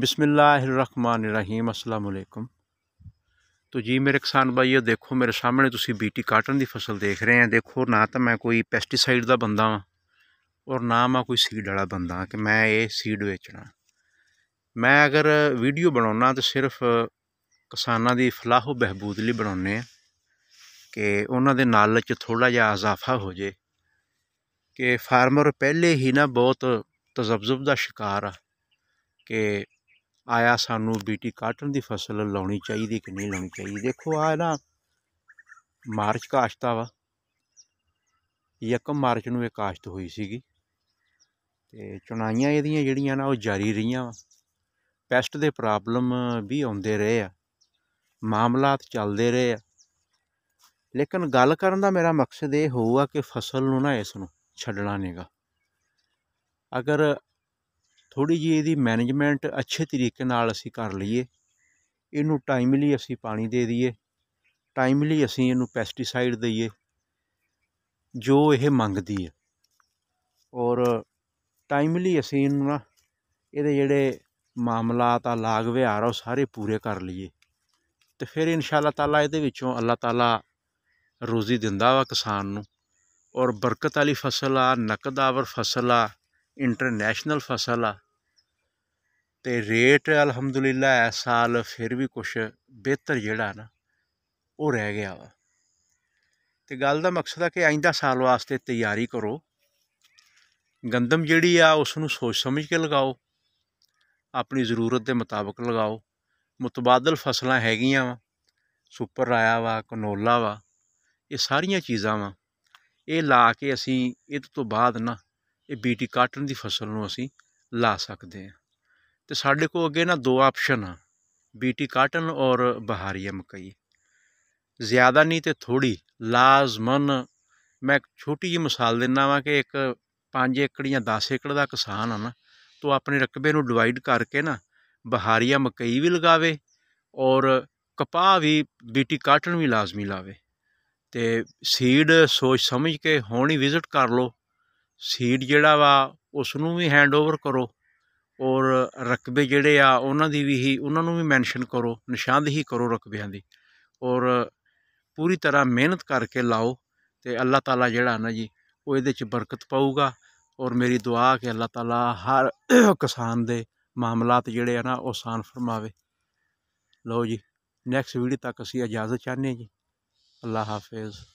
ਬਿਸਮਿਲ੍ਲਾਹਿਰਰਹਿਮਾਨਿਰਰਹੀਮ ਅਸਲਾਮ ਅਲੈਕੁਮ ਤੋ ਜੀ ਮੇਰੇ ਕਿਸਾਨ ਭਾਈਓ ਦੇਖੋ ਮੇਰੇ ਸਾਹਮਣੇ ਤੁਸੀਂ ਬੀਟੀ ਕਾਟਨ ਦੀ ਫਸਲ ਦੇਖ ਰਹੇ ਆ ਦੇਖੋ ਨਾ ਤਾਂ ਮੈਂ ਕੋਈ ਪੈਸਟੀਸਾਈਡ ਦਾ ਬੰਦਾ ਹਾਂ ਔਰ ਨਾ ਮੈਂ ਕੋਈ ਸੀਡ ਵਾਲਾ ਬੰਦਾ ਕਿ ਮੈਂ ਇਹ ਸੀਡ ਵੇਚਣਾ ਮੈਂ ਅਗਰ ਵੀਡੀਓ ਬਣਾਉਣਾ ਤਾਂ ਸਿਰਫ ਕਿਸਾਨਾਂ ਦੀ ਉਹ ਬਹਿਬੂਦ ਲਈ ਬਣਾਉਨੇ ਆ ਕਿ ਉਹਨਾਂ ਦੇ ਨਾਲ ਚ ਥੋੜਾ ਜਿਹਾ ਅਜ਼ਾਫਾ ਹੋ ਜੇ ਕਿ ਫਾਰਮਰ ਪਹਿਲੇ ਹੀ ਨਾ ਬਹੁਤ ਤਜ਼ਬਜ਼ਬ ਦਾ ਸ਼ਿਕਾਰ ਆ ਕਿ ਆਇਆ ਸਾਨੂੰ ਬੀਟੀ ਕਾਟਨ ਦੀ ਫਸਲ ਲਾਉਣੀ ਚਾਹੀਦੀ ਕਿ ਨਹੀਂ ਲਾਉਣੀ ਚਾਹੀਦੀ ਦੇਖੋ ਆ ਨਾ ਮਾਰਚ ਕਾਸ਼ਤਾ ਵਾ ਯਕਮ ਮਾਰਚ ਨੂੰ ਇਹ ਕਾਸ਼ਤ ਹੋਈ ਸੀਗੀ ਤੇ ਚੁਣਾਈਆਂ ਇਹਦੀਆਂ ਜਿਹੜੀਆਂ ਨਾ ਉਹ ਜਾਰੀ ਰਹੀਆਂ ਵਾ ਪੈਸਟ ਦੇ ਪ੍ਰੋਬਲਮ ਵੀ ਆਉਂਦੇ ਰਹੇ ਆ ਮਾਮਲਾਤ ਚੱਲਦੇ ਰਹੇ ਆ ਲੇਕਿਨ ਗੱਲ ਕਰਨ ਦਾ ਮੇਰਾ ਮਕਸਦ ਇਹ ਹੋਊਗਾ ਕਿ ਫਸਲ ਨੂੰ ਨਾ ਇਸ ਨੂੰ ਛੱਡਣਾ ਨਹੀਂਗਾ ਅਗਰ ਥੋੜੀ ਜੀ ਇਹਦੀ ਮੈਨੇਜਮੈਂਟ ਅੱਛੇ ਤਰੀਕੇ ਨਾਲ ਅਸੀਂ ਕਰ ਲਈਏ ਇਹਨੂੰ ਟਾਈਮਲੀ ਅਸੀਂ ਪਾਣੀ ਦੇ ਦਈਏ ਟਾਈਮਲੀ ਅਸੀਂ ਇਹਨੂੰ ਪੈਸਟੀਸਾਈਡ ਦਈਏ ਜੋ ਇਹ ਮੰਗਦੀ ਹੈ ਔਰ ਟਾਈਮਲੀ ਅਸੀਂ ਇਹਨੂੰ ਨਾ ਇਹਦੇ ਜਿਹੜੇ ਮਾਮਲਾਤ ਆ ਲਾਗ ਵਿਹਾਰ ਉਹ ਸਾਰੇ ਪੂਰੇ ਕਰ ਲਈਏ ਤੇ ਫਿਰ ਇਨਸ਼ਾਅੱਲਾ ਤਾਲਾ ਇਹਦੇ ਵਿੱਚੋਂ ਅੱਲਾਹ ਤਾਲਾ ਰੋਜ਼ੀ ਦਿੰਦਾ ਵਾ ਕਿਸਾਨ ਨੂੰ ਔਰ ਬਰਕਤ ਵਾਲੀ ਫਸਲ ਆ ਨਕਦਾਵਰ ਫਸਲ ਆ ਇੰਟਰਨੈਸ਼ਨਲ ਫਸਲ ਆ ਤੇ ਰੇਟ ਅਲਹਮਦੁਲਿਲਾ ਇਸ ਸਾਲ ਫਿਰ ਵੀ ਕੁਛ ਬਿਹਤਰ ਜਿਹੜਾ ਨਾ ਉਹ ਰਹਿ ਗਿਆ ਵਾ ਤੇ ਗੱਲ ਦਾ ਮਕਸਦ ਹੈ ਕਿ ਆਇੰਦਾ ਸਾਲ ਵਾਸਤੇ ਤਿਆਰੀ ਕਰੋ ਗੰਦਮ ਜਿਹੜੀ ਆ ਉਸ ਨੂੰ ਸੋਚ ਸਮਝ ਕੇ ਲਗਾਓ ਆਪਣੀ ਜ਼ਰੂਰਤ ਦੇ ਮੁਤਾਬਕ ਲਗਾਓ ਮੁਤਬਾਦਲ ਫਸਲਾਂ ਹੈਗੀਆਂ ਵਾ ਸੁਪਰ ਰਾਇਆ ਵਾ ਕਨੋਲਾ ਵਾ ਇਹ ਸਾਰੀਆਂ ਚੀਜ਼ਾਂ ਵਾ ਇਹ ਲਾ ਕੇ ਅਸੀਂ ਇਹ ਤੋਂ ਬਾਅਦ ਨਾ ਇਹ ਬੀਟੀ ਕਾਟਨ ਦੀ ਫਸਲ ਨੂੰ ਅਸੀਂ ਲਾ ਸਕਦੇ ਹਾਂ ਤੇ ਸਾਡੇ ਕੋਲ ਅੱਗੇ ਨਾ ਦੋ ਆਪਸ਼ਨ ਆ ਬੀਟੀ ਕਾਟਨ ਔਰ ਬਹਾਰੀਆ ਮਕਈ ਜ਼ਿਆਦਾ ਨਹੀਂ ਤੇ ਥੋੜੀ ਲਾਜ਼ਮਨ ਮੈਂ ਇੱਕ ਛੋਟੀ ਜਿਹੀ ਮਿਸਾਲ ਦਿੰਨਾ ਵਾਂ ਕਿ ਇੱਕ 5 ਏਕੜ ਜਾਂ 10 ਏਕੜ ਦਾ ਕਿਸਾਨ ਆ ਨਾ ਤੋ ਆਪਣੇ ਰਕਬੇ ਨੂੰ ਡਿਵਾਈਡ ਕਰਕੇ ਨਾ ਬਹਾਰੀਆ ਮਕਈ ਵੀ ਲਗਾਵੇ ਔਰ ਕਪਾਹ ਵੀ ਬੀਟੀ ਕਾਟਨ ਵੀ ਲਾਜ਼ਮੀ ਲਾਵੇ ਤੇ ਸੀਡ ਸੋਚ ਸਮਝ ਕੇ ਹੁਣ ਹੀ ਵਿਜ਼ਿਟ ਕਰ ਲਓ ਸੀਡ ਜਿਹੜਾ ਵਾ ਉਸ ਨੂੰ ਵੀ ਹੈਂਡਓਵਰ ਕਰੋ ਔਰ ਰਕਬੇ ਜਿਹੜੇ ਆ ਉਹਨਾਂ ਦੀ ਵੀ ਹੀ ਉਹਨਾਂ ਨੂੰ ਵੀ ਮੈਂਸ਼ਨ ਕਰੋ ਨਿਸ਼ਾਨਦੇਹੀ ਕਰੋ ਰਕਬਿਆਂ ਦੀ ਔਰ ਪੂਰੀ ਤਰ੍ਹਾਂ ਮਿਹਨਤ ਕਰਕੇ ਲਾਓ ਤੇ ਅੱਲਾਹ ਤਾਲਾ ਜਿਹੜਾ ਨਾ ਜੀ ਉਹ ਇਹਦੇ 'ਚ ਬਰਕਤ ਪਾਊਗਾ ਔਰ ਮੇਰੀ ਦੁਆ ਕਿ ਅੱਲਾਹ ਤਾਲਾ ਹਰ ਕਿਸਾਨ ਦੇ ਮਾਮਲਾਤ ਜਿਹੜੇ ਆ ਨਾ ਉਹ ਆਸਾਨ ਫਰਮਾਵੇ ਲਓ ਜੀ ਨੈਕਸਟ ਵੀਡੀਓ ਤੱਕ ਅਸੀਂ ਇਜਾਜ਼ਤ ਚਾਹਨੇ ਜੀ ਅੱਲਾਹ ਹਾਫਿਜ਼